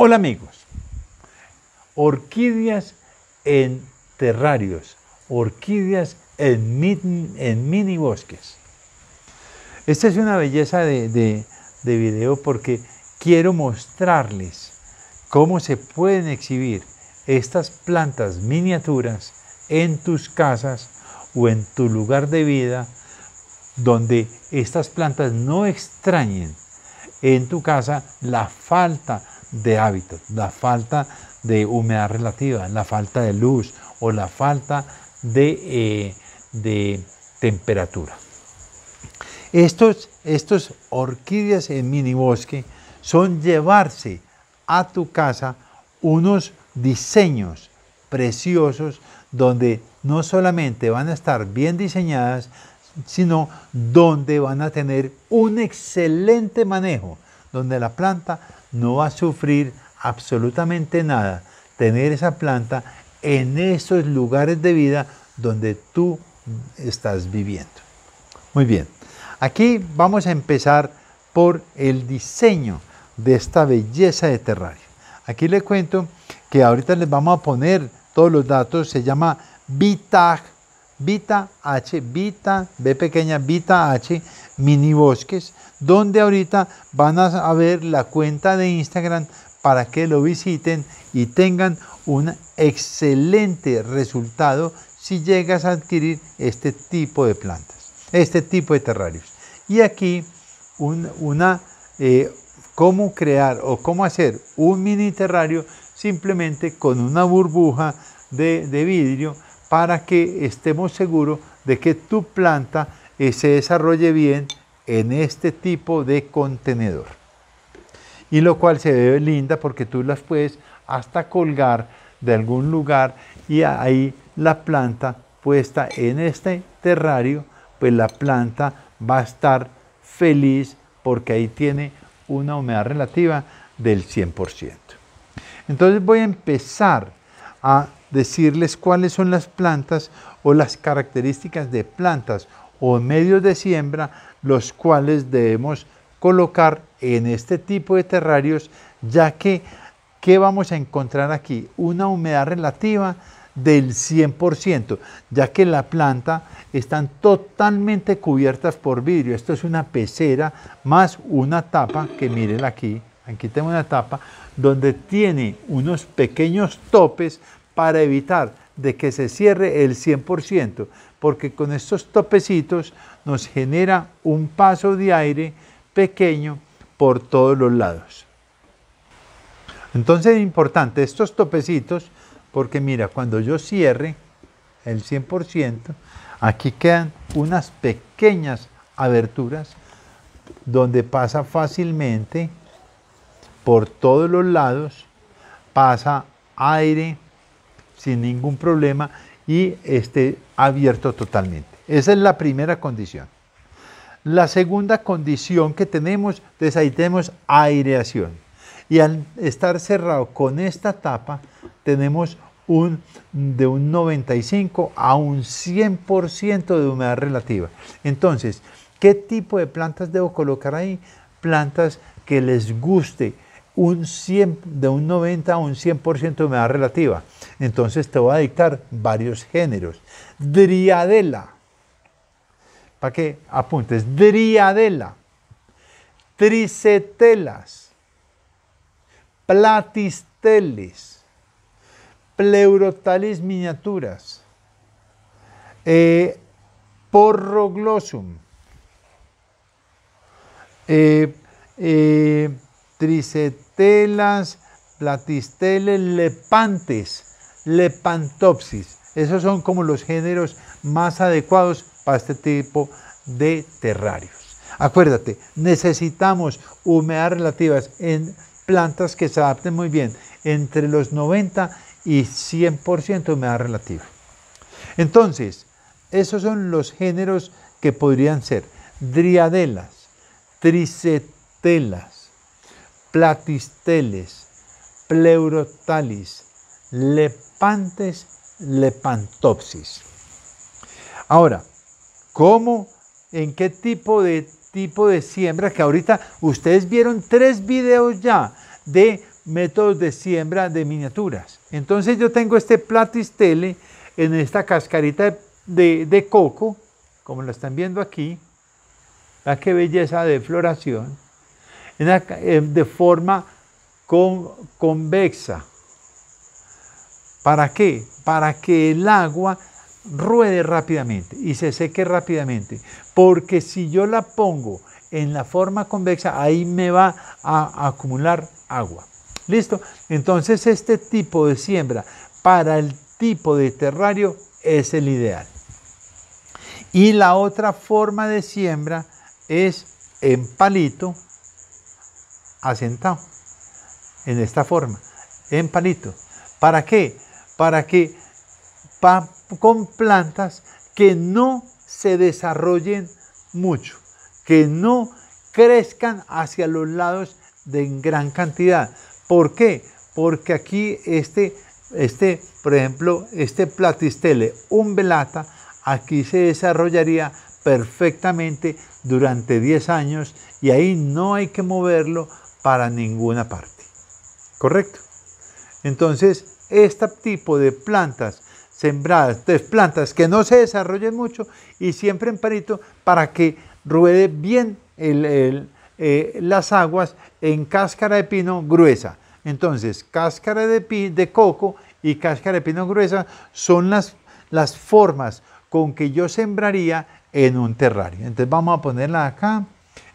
Hola amigos, orquídeas en terrarios, orquídeas en, mini bosques. Esta es una belleza de, de video porque quiero mostrarles cómo se pueden exhibir estas plantas miniaturas en tus casas o en tu lugar de vida donde estas plantas no extrañen en tu casa la falta de hábitos, la falta de humedad relativa, la falta de luz o la falta de, eh, de temperatura. Estos, estos orquídeas en mini bosque son llevarse a tu casa unos diseños preciosos donde no solamente van a estar bien diseñadas, sino donde van a tener un excelente manejo donde la planta no va a sufrir absolutamente nada. Tener esa planta en esos lugares de vida donde tú estás viviendo. Muy bien, aquí vamos a empezar por el diseño de esta belleza de terrario. Aquí les cuento que ahorita les vamos a poner todos los datos, se llama Vita Vita H, Vita, B pequeña, Vita H, mini bosques, donde ahorita van a ver la cuenta de Instagram para que lo visiten y tengan un excelente resultado si llegas a adquirir este tipo de plantas, este tipo de terrarios. Y aquí una, eh, cómo crear o cómo hacer un mini terrario simplemente con una burbuja de, de vidrio para que estemos seguros de que tu planta se desarrolle bien en este tipo de contenedor. Y lo cual se ve linda porque tú las puedes hasta colgar de algún lugar y ahí la planta puesta en este terrario, pues la planta va a estar feliz porque ahí tiene una humedad relativa del 100%. Entonces voy a empezar a decirles cuáles son las plantas o las características de plantas o medios de siembra, los cuales debemos colocar en este tipo de terrarios, ya que, ¿qué vamos a encontrar aquí? Una humedad relativa del 100%, ya que la planta están totalmente cubiertas por vidrio. Esto es una pecera más una tapa, que miren aquí, aquí tengo una tapa, donde tiene unos pequeños topes para evitar de que se cierre el 100%, porque con estos topecitos nos genera un paso de aire pequeño por todos los lados. Entonces es importante estos topecitos, porque mira, cuando yo cierre el 100%, aquí quedan unas pequeñas aberturas donde pasa fácilmente por todos los lados, pasa aire, sin ningún problema y esté abierto totalmente. Esa es la primera condición. La segunda condición que tenemos, tenemos aireación. Y al estar cerrado con esta tapa, tenemos un, de un 95 a un 100% de humedad relativa. Entonces, ¿qué tipo de plantas debo colocar ahí? Plantas que les guste un de un 90 a un 100% de humedad relativa. Entonces te voy a dictar varios géneros. Driadela. ¿Para qué? Apuntes. Driadela. Tricetelas. Platistelis. Pleurotalis miniaturas. Eh, porroglossum. Eh, eh, tricetelas, platisteles, lepantes, lepantopsis. Esos son como los géneros más adecuados para este tipo de terrarios. Acuérdate, necesitamos humedad relativas en plantas que se adapten muy bien, entre los 90 y 100% humedad relativa. Entonces, esos son los géneros que podrían ser driadelas, tricetelas, platisteles, pleurotalis, lepantes, lepantopsis. Ahora, ¿cómo, en qué tipo de tipo de siembra? Que ahorita ustedes vieron tres videos ya de métodos de siembra de miniaturas. Entonces yo tengo este platistele en esta cascarita de, coco, como lo están viendo aquí. Ah, qué belleza de floración. Eh, de forma convexa. ¿Para qué? Para que el agua ruede rápidamente y se seque rápidamente. Porque si yo la pongo en la forma convexa, ahí me va a acumular agua. ¿Listo? Entonces este tipo de siembra para el tipo de terrario es el ideal. Y la otra forma de siembra es en palito, asentado en esta forma, en palito. ¿Para qué? Para que con plantas que no se desarrollen mucho, que no crezcan hacia los lados de gran cantidad. ¿Por qué? Porque aquí este, este por ejemplo, este platistele umbelata, aquí se desarrollaría perfectamente durante 10 años y ahí no hay que moverlo para ninguna parte. ¿Correcto? Entonces, este tipo de plantas sembradas, de plantas que no se desarrollen mucho y siempre en parito para que ruede bien eh, las aguas en cáscara de pino gruesa. Entonces, cáscara de, de coco y cáscara de pino gruesa son las, las formas con que yo sembraría en un terrario. Entonces, vamos a ponerla acá.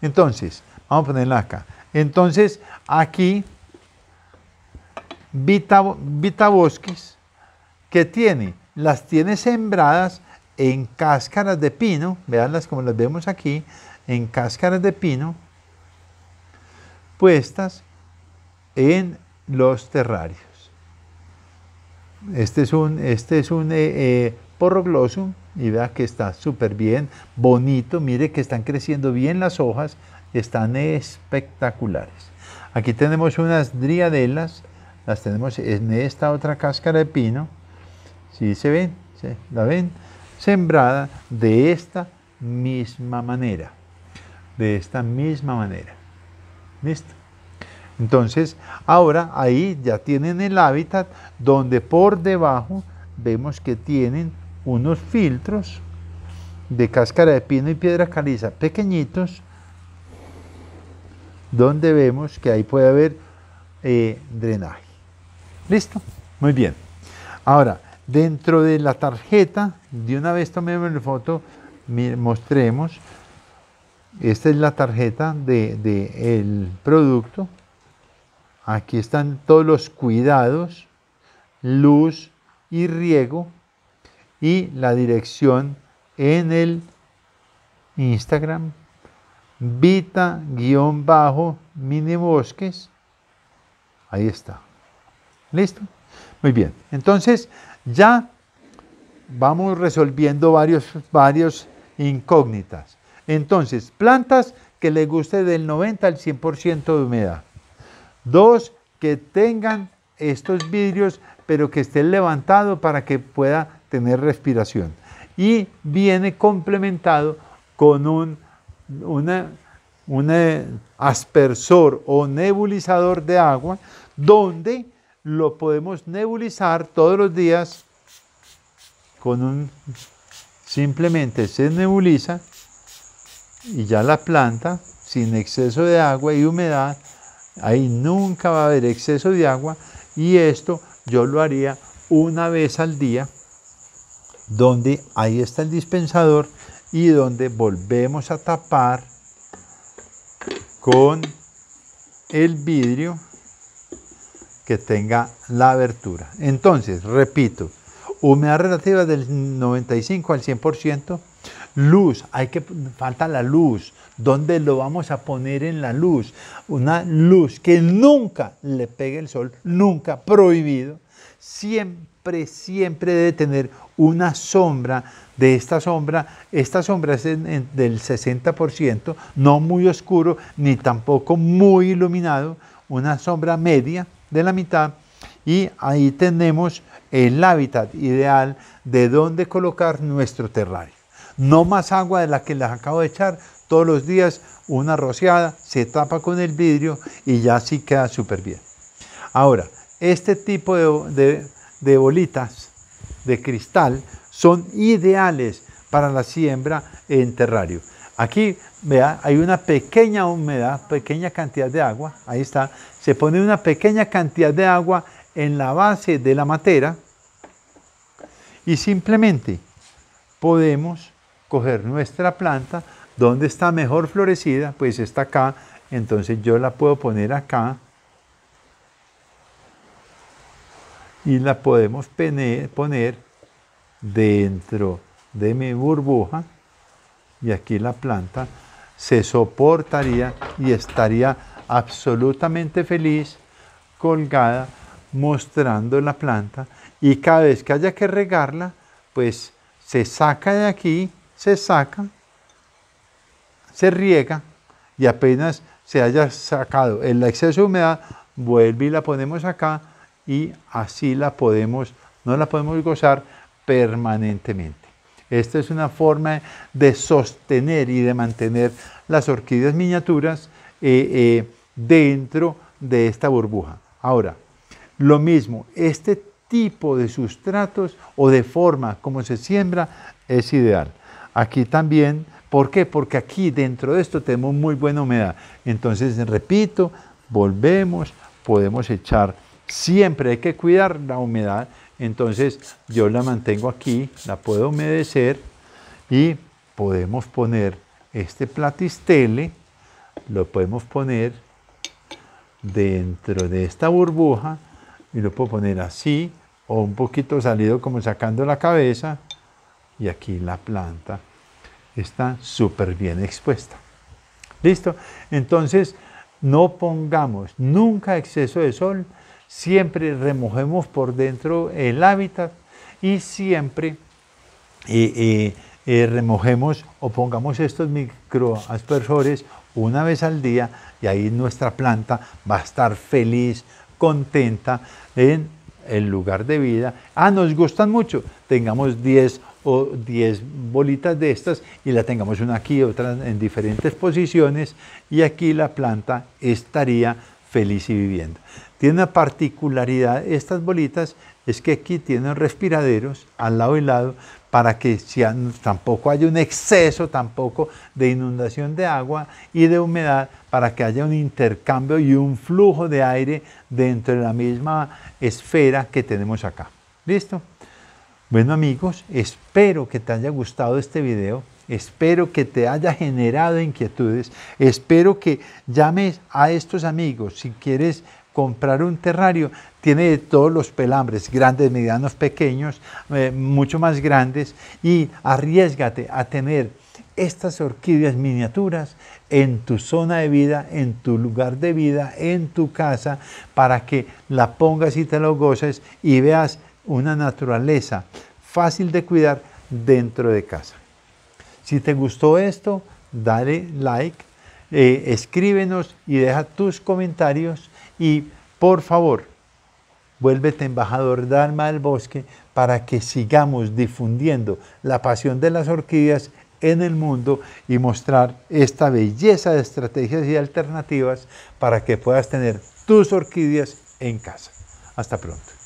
Entonces, vamos a ponerla acá. Entonces, aquí, Vita, que tiene? Las tiene sembradas en cáscaras de pino, veanlas como las vemos aquí, en cáscaras de pino, puestas en los terrarios. Este es un, este es un eh, eh, y vea que está súper bien, bonito, mire que están creciendo bien las hojas, están espectaculares. Aquí tenemos unas driadelas, las tenemos en esta otra cáscara de pino, si se ven, la ven, sembrada de esta misma manera, de esta misma manera. ¿Listo? Entonces, ahora ahí ya tienen el hábitat donde por debajo vemos que tienen unos filtros de cáscara de pino y piedra caliza pequeñitos donde vemos que ahí puede haber eh, drenaje. ¿Listo? Muy bien. Ahora, dentro de la tarjeta, de una vez tomemos la foto, mostremos. Esta es la tarjeta del producto. Aquí están todos los cuidados, luz y riego y la dirección en el Instagram Vita-mini bosques. Ahí está. ¿Listo? Muy bien. Entonces, ya vamos resolviendo varios, varios incógnitas. Entonces, plantas que le guste del 90 al 100% de humedad. Dos, que tengan estos vidrios, pero que estén levantados para que pueda tener respiración. Y viene complementado con un, una un eh, aspersor o nebulizador de agua, donde lo podemos nebulizar todos los días con un simplemente se nebuliza y ya la planta sin exceso de agua y humedad, ahí nunca va a haber exceso de agua y esto yo lo haría una vez al día, donde ahí está el dispensador y donde volvemos a tapar con el vidrio que tenga la abertura. Entonces, repito, humedad relativa del 95 al 100%, luz, hay que falta la luz, ¿dónde lo vamos a poner en la luz? Una luz que nunca le pegue el sol, nunca prohibido, siempre siempre, debe tener una sombra de esta sombra. Esta sombra es del 60%, no muy oscuro ni tampoco muy iluminado, una sombra media de la mitad. Y ahí tenemos el hábitat ideal de donde colocar nuestro terrario. No más agua de la que les acabo de echar, todos los días una rociada, se tapa con el vidrio y ya sí queda súper bien. Ahora, este tipo de de bolitas de cristal son ideales para la siembra en terrario. Aquí vea, hay una pequeña humedad, pequeña cantidad de agua, ahí está, se pone una pequeña cantidad de agua en la base de la matera y simplemente podemos coger nuestra planta, donde está mejor florecida, pues está acá, entonces yo la puedo poner acá, y la podemos poner dentro de mi burbuja y aquí la planta se soportaría y estaría absolutamente feliz colgada mostrando la planta y cada vez que haya que regarla pues se saca de aquí, se saca, se riega y apenas se haya sacado el exceso de humedad vuelve y la ponemos acá y así la podemos, no la podemos gozar permanentemente. Esta es una forma de sostener y de mantener las orquídeas miniaturas eh, eh, dentro de esta burbuja. Ahora, lo mismo, este tipo de sustratos o de forma como se siembra es ideal. Aquí también, ¿por qué? Porque aquí dentro de esto tenemos muy buena humedad. Entonces, repito, volvemos, podemos echar Siempre hay que cuidar la humedad, entonces yo la mantengo aquí, la puedo humedecer y podemos poner este platistele, lo podemos poner dentro de esta burbuja y lo puedo poner así o un poquito salido como sacando la cabeza y aquí la planta está súper bien expuesta. ¿Listo? Entonces, no pongamos nunca exceso de sol siempre remojemos por dentro el hábitat y siempre eh, eh, eh, remojemos o pongamos estos microaspersores una vez al día y ahí nuestra planta va a estar feliz, contenta en el lugar de vida. Ah, nos gustan mucho. Tengamos 10 o 10 bolitas de estas y la tengamos una aquí, otra en diferentes posiciones y aquí la planta estaría feliz y viviendo. Tiene una particularidad estas bolitas, es que aquí tienen respiraderos al lado y lado para que tampoco haya un exceso tampoco de inundación de agua y de humedad, para que haya un intercambio y un flujo de aire dentro de la misma esfera que tenemos acá. ¿Listo? Bueno amigos, espero que te haya gustado este video. Espero que te haya generado inquietudes. Espero que llames a estos amigos. Si quieres comprar un terrario, tiene de todos los pelambres, grandes, medianos, pequeños, eh, mucho más grandes. Y arriesgate a tener estas orquídeas miniaturas en tu zona de vida, en tu lugar de vida, en tu casa, para que la pongas y te lo goces y veas una naturaleza fácil de cuidar dentro de casa. Si te gustó esto, dale like, eh, escríbenos y deja tus comentarios y por favor, vuélvete embajador de Alma del Bosque para que sigamos difundiendo la pasión de las orquídeas en el mundo y mostrar esta belleza de estrategias y alternativas para que puedas tener tus orquídeas en casa. Hasta pronto.